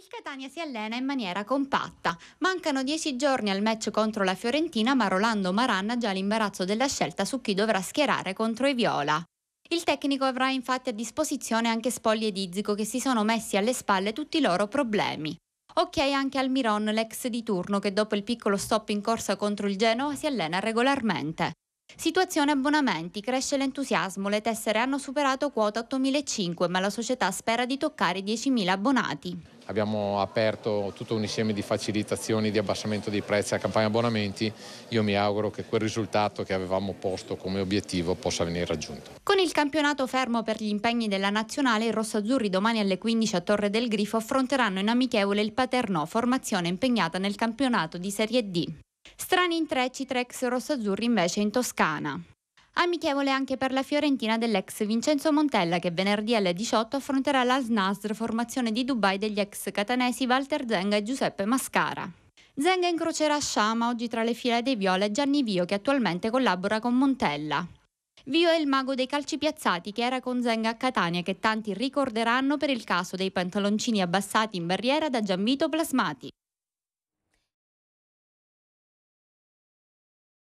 Il Catania si allena in maniera compatta. Mancano dieci giorni al match contro la Fiorentina, ma Rolando Maran ha già l'imbarazzo della scelta su chi dovrà schierare contro i Viola. Il tecnico avrà infatti a disposizione anche Spogli e Dizzico che si sono messi alle spalle tutti i loro problemi. Ok anche al Miron, l'ex di turno, che dopo il piccolo stop in corsa contro il Genoa si allena regolarmente. Situazione abbonamenti, cresce l'entusiasmo, le tessere hanno superato quota 8.500 ma la società spera di toccare i 10.000 abbonati abbiamo aperto tutto un insieme di facilitazioni di abbassamento dei prezzi a campagna abbonamenti, io mi auguro che quel risultato che avevamo posto come obiettivo possa venire raggiunto. Con il campionato fermo per gli impegni della nazionale, i rossazzurri domani alle 15 a Torre del Grifo affronteranno in amichevole il Paternò, formazione impegnata nel campionato di Serie D. Strani intrecci tra ex rossoazzurri invece in Toscana. Amichevole anche per la Fiorentina dell'ex Vincenzo Montella che venerdì alle 18 affronterà l'Al-Nasr formazione di Dubai degli ex catanesi Walter Zenga e Giuseppe Mascara. Zenga incrocerà Sciama oggi tra le file dei Viola e Gianni Vio che attualmente collabora con Montella. Vio è il mago dei calci piazzati che era con Zenga a Catania che tanti ricorderanno per il caso dei pantaloncini abbassati in barriera da Gianvito Plasmati.